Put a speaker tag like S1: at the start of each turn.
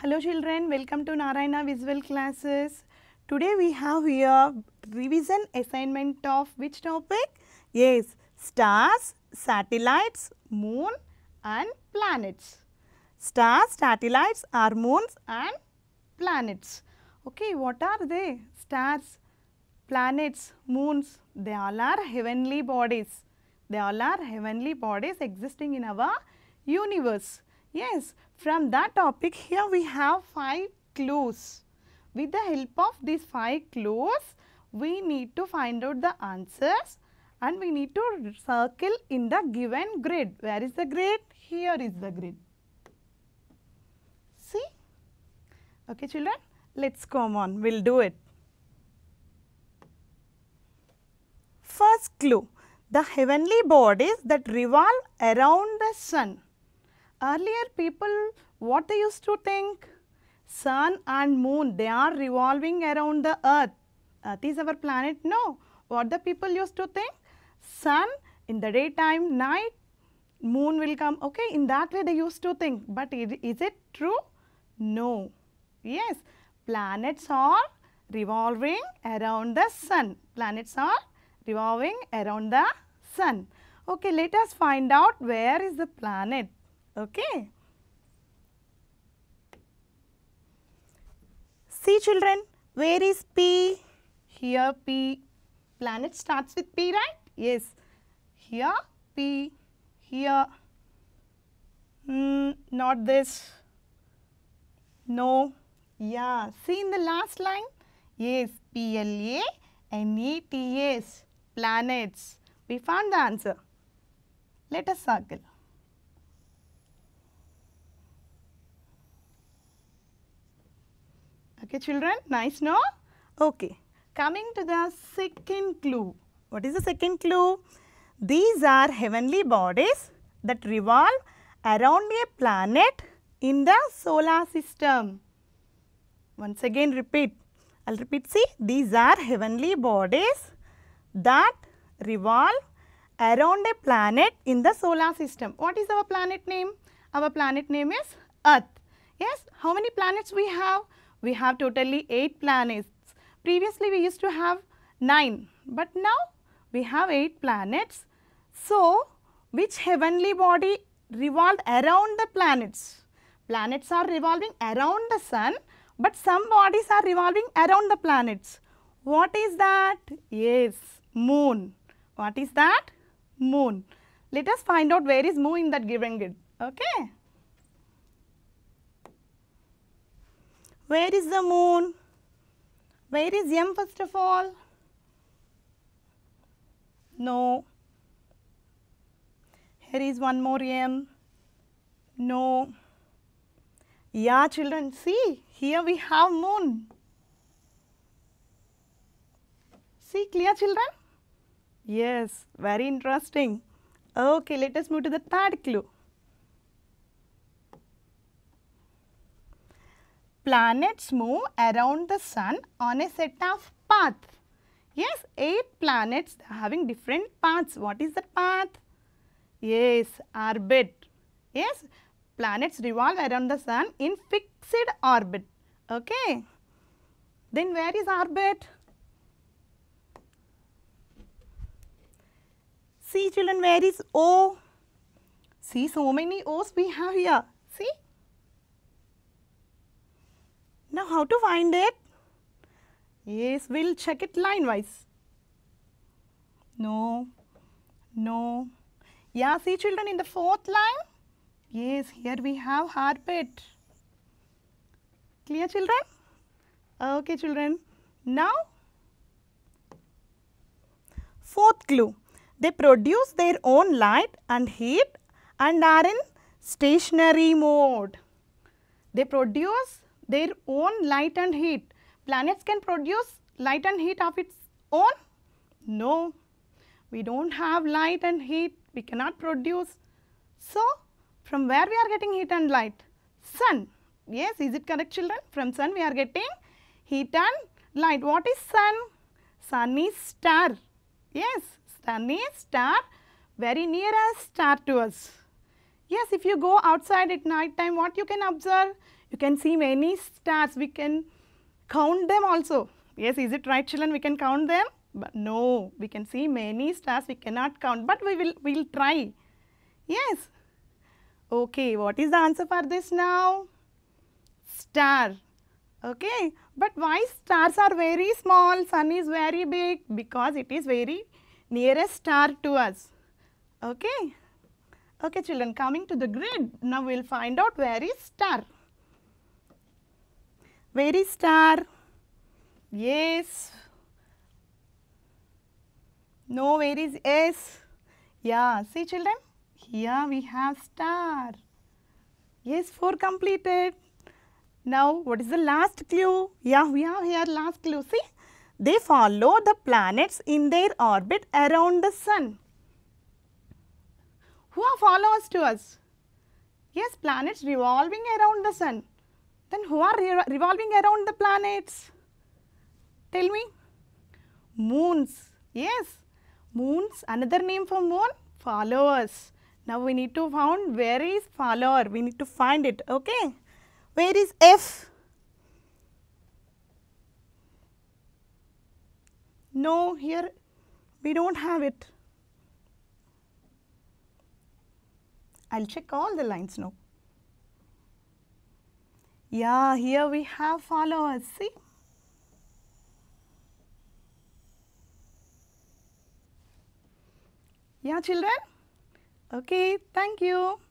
S1: Hello children, welcome to Narayana Visual Classes. Today we have here revision assignment of which topic? Yes, stars, satellites, moon and planets. Stars, satellites are moons and planets. Okay, what are they? Stars, planets, moons, they all are heavenly bodies. They all are heavenly bodies existing in our universe. Yes, from that topic here we have 5 clues. With the help of these 5 clues, we need to find out the answers and we need to circle in the given grid. Where is the grid? Here is the grid. See? Okay children, let's come on, we'll do it. First clue, the heavenly bodies that revolve around the sun. Earlier people, what they used to think? Sun and moon, they are revolving around the earth. Earth is our planet. No. What the people used to think? Sun in the daytime, night, moon will come. Okay, in that way they used to think. But is it true? No. Yes, planets are revolving around the sun. Planets are revolving around the sun. Okay, let us find out where is the planet. Okay. See children, where is P? Here P. Planet starts with P, right? Yes. Here P. Here. Mm, not this. No. Yeah. See in the last line? Yes. P-L-A-N-E-T-S. Planets. We found the answer. Let us circle. Okay children, nice no? Okay. Coming to the second clue. What is the second clue? These are heavenly bodies that revolve around a planet in the solar system. Once again repeat. I will repeat see these are heavenly bodies that revolve around a planet in the solar system. What is our planet name? Our planet name is Earth. Yes, how many planets we have? we have totally 8 planets. Previously we used to have 9 but now we have 8 planets. So, which heavenly body revolved around the planets? Planets are revolving around the sun but some bodies are revolving around the planets. What is that? Yes, moon. What is that? Moon. Let us find out where is moon in that given grid. Okay. Where is the moon? Where is M first of all? No. Here is one more M. No. Yeah children, see here we have moon. See clear children? Yes, very interesting. Okay, let us move to the third clue. planets move around the sun on a set of path. Yes, 8 planets having different paths. What is the path? Yes, orbit. Yes, planets revolve around the sun in fixed orbit. Okay. Then where is orbit? See children, where is O? See so many O's we have here. Now, how to find it? Yes, we will check it line wise. No, no. Yeah, see children in the fourth line? Yes, here we have heartbeat. Clear children? Okay children. Now, fourth clue. They produce their own light and heat and are in stationary mode. They produce their own light and heat. Planets can produce light and heat of its own? No, we do not have light and heat, we cannot produce. So, from where we are getting heat and light? Sun. Yes, is it correct children? From sun we are getting heat and light. What is sun? Sun is star. Yes, sun is star, very near a star to us. Yes, if you go outside at night time, what you can observe? You can see many stars, we can count them also. Yes, is it right children, we can count them? But no, we can see many stars, we cannot count, but we will we'll try. Yes. Okay, what is the answer for this now? Star. Okay, but why stars are very small, sun is very big? Because it is very nearest star to us. Okay. Okay children, coming to the grid, now we will find out where is star. Where is star? Yes. No, where is S? Yeah, see children, here we have star. Yes, 4 completed. Now, what is the last clue? Yeah, we have here last clue. See, they follow the planets in their orbit around the sun. Who are followers to us? Yes, planets revolving around the sun. Then who are re revolving around the planets? Tell me. Moons. Yes. Moons. Another name for moon? Followers. Now we need to find where is follower. We need to find it. Okay. Where is F? No, here we do not have it. I will check all the lines now. Yeah, here we have followers, see. Yeah, children? Okay, thank you.